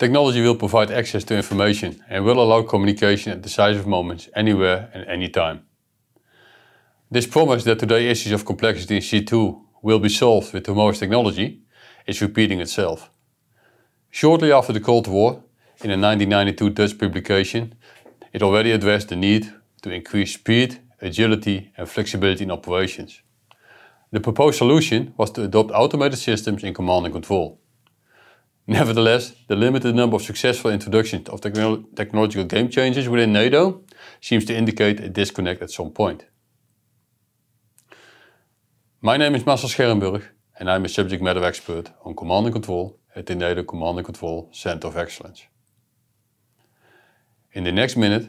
Technology will provide access to information and will allow communication at decisive moments, anywhere and anytime. This promise that today's issues of complexity in C2 will be solved with tomorrow's technology is repeating itself. Shortly after the Cold War, in a 1992 Dutch publication, it already addressed the need to increase speed, agility and flexibility in operations. The proposed solution was to adopt automated systems in command and control. Nevertheless, the limited number of successful introductions of technological game changes within NATO seems to indicate a disconnect at some point. My name is Marcel Scherenburg and I'm a subject matter expert on command and control at the NATO Command and Control Center of Excellence. In the next minute,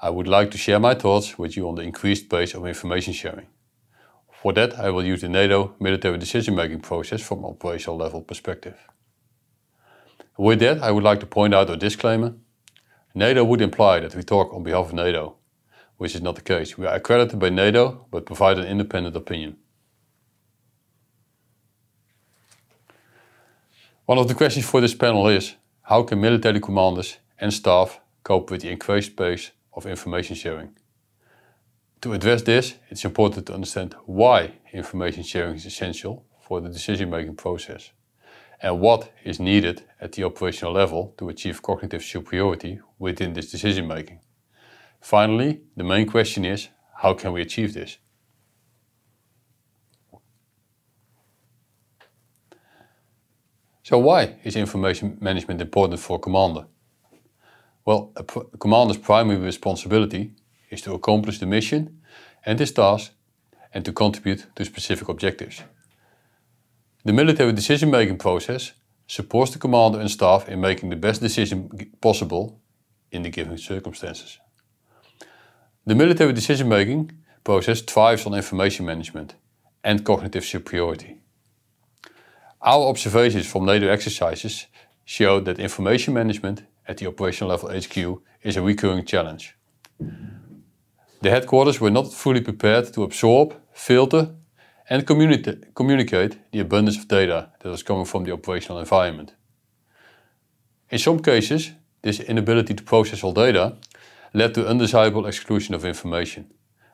I would like to share my thoughts with you on the increased pace of information sharing. For that, I will use the NATO military decision-making process from operational level perspective. With that, I would like to point out a disclaimer. NATO would imply that we talk on behalf of NATO, which is not the case. We are accredited by NATO, but provide an independent opinion. One of the questions for this panel is, how can military commanders and staff cope with the increased pace of information sharing? To address this, it's important to understand why information sharing is essential for the decision-making process and what is needed at the operational level to achieve cognitive superiority within this decision making. Finally, the main question is how can we achieve this? So why is information management important for a commander? Well, a, pr commander's primary responsibility is to accomplish the mission and his task and to contribute to specific objectives. The military decision-making process supports the commander and staff in making the best decision possible in the given circumstances. The military decision-making process thrives on information management and cognitive superiority. Our observations from NATO exercises show that information management at the operational level HQ is a recurring challenge. The headquarters were not fully prepared to absorb, filter and communicate the abundance of data that was coming from the operational environment. In some cases, this inability to process all data led to undesirable exclusion of information.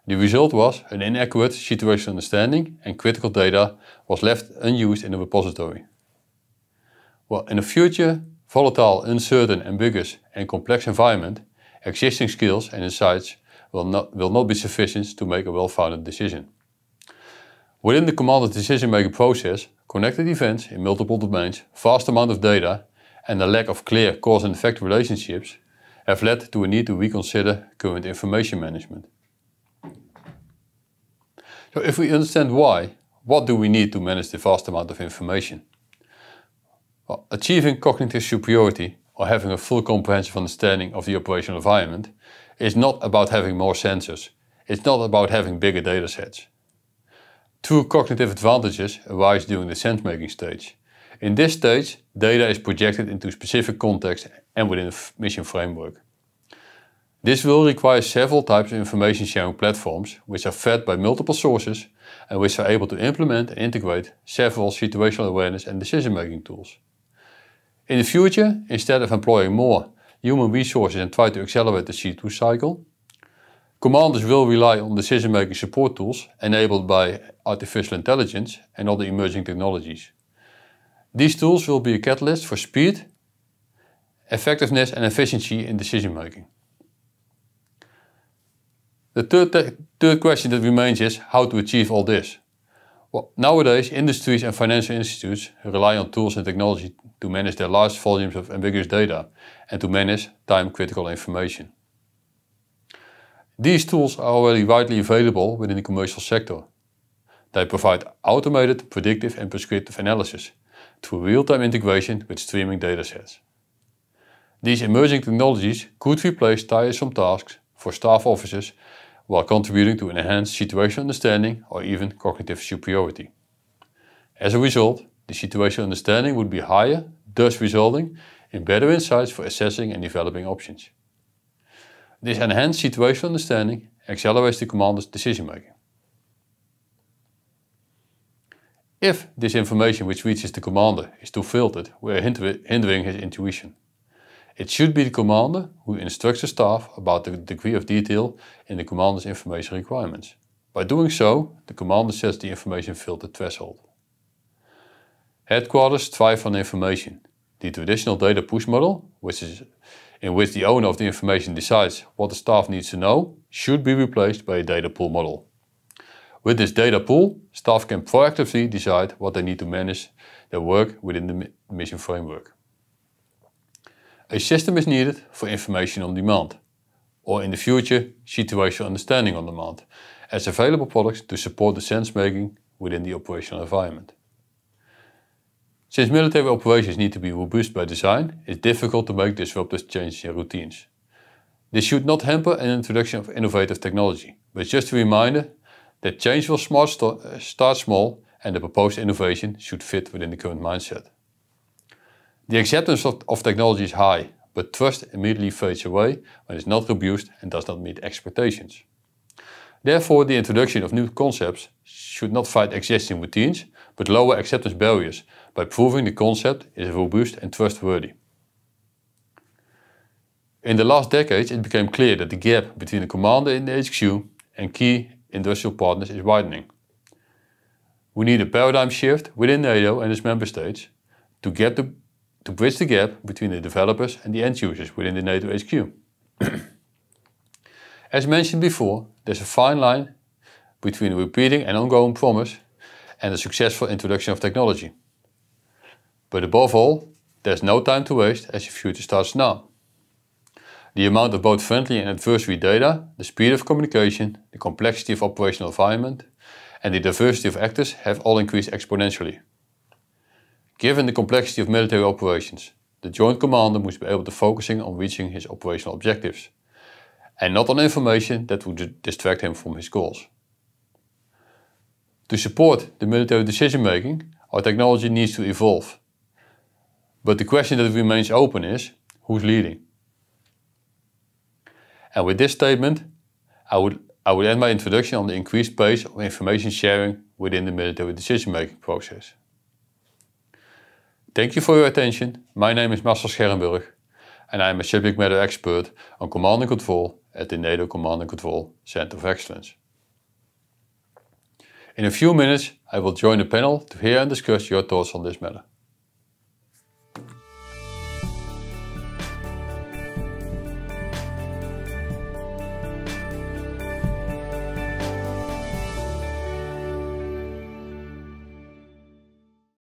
The result was an inaccurate situational understanding and critical data was left unused in the repository. Well, in a future volatile, uncertain, ambiguous and complex environment, existing skills and insights will not, will not be sufficient to make a well-founded decision. Within the commanded decision-making process, connected events in multiple domains, vast amount of data, and the lack of clear cause and effect relationships have led to a need to reconsider current information management. So if we understand why, what do we need to manage the vast amount of information? Well, achieving cognitive superiority or having a full comprehensive understanding of the operational environment is not about having more sensors. It's not about having bigger data sets two cognitive advantages arise during the sense-making stage. In this stage, data is projected into specific contexts and within a mission framework. This will require several types of information sharing platforms, which are fed by multiple sources and which are able to implement and integrate several situational awareness and decision-making tools. In the future, instead of employing more human resources and try to accelerate the C2 cycle, Commanders will rely on decision-making support tools enabled by artificial intelligence and other emerging technologies. These tools will be a catalyst for speed, effectiveness and efficiency in decision-making. The third, third question that remains is how to achieve all this. Well, nowadays, industries and financial institutes rely on tools and technology to manage their large volumes of ambiguous data and to manage time-critical information. These tools are already widely available within the commercial sector. They provide automated predictive and prescriptive analysis through real-time integration with streaming datasets. These emerging technologies could replace tiresome tasks for staff officers while contributing to enhanced situational understanding or even cognitive superiority. As a result, the situational understanding would be higher, thus resulting in better insights for assessing and developing options. This enhanced situational understanding accelerates the commander's decision making. If this information which reaches the commander is too filtered, we are hindering his intuition. It should be the commander who instructs the staff about the degree of detail in the commander's information requirements. By doing so, the commander sets the information filter threshold. Headquarters thrive on information. The traditional data push model, which is in which the owner of the information decides what the staff needs to know, should be replaced by a data pool model. With this data pool, staff can proactively decide what they need to manage their work within the mission framework. A system is needed for information on demand, or in the future, situational understanding on demand, as available products to support the sense making within the operational environment. Since military operations need to be robust by design, it's difficult to make disruptive changes in routines. This should not hamper an introduction of innovative technology, but just a reminder that change will smart st eh, start small and the proposed innovation should fit within the current mindset. The acceptance of, of technology is high, but trust immediately fades away when it's not robust and does not meet expectations. Therefore, the introduction of new concepts should not fight existing routines, with lower acceptance barriers by proving the concept is robust and trustworthy. In the last decades, it became clear that the gap between the commander in the HQ and key industrial partners is widening. We need a paradigm shift within NATO and its member states to, get the, to bridge the gap between the developers and the end users within the NATO HQ. As mentioned before, there's a fine line between repeating an ongoing promise and a successful introduction of technology. But above all, there's no time to waste as your future starts now. The amount of both friendly and adversary data, the speed of communication, the complexity of operational environment, and the diversity of actors have all increased exponentially. Given the complexity of military operations, the Joint Commander must be able to focusing on reaching his operational objectives, and not on information that would distract him from his goals. To support the military decision making, our technology needs to evolve. But the question that remains open is, who's leading? And with this statement, I would, I would end my introduction on the increased pace of information sharing within the military decision-making process. Thank you for your attention. My name is Marcel Schermburg, and I am a subject matter expert on command and control at the NATO Command and Control Center of Excellence. In a few minutes, I will join the panel to hear and discuss your thoughts on this matter.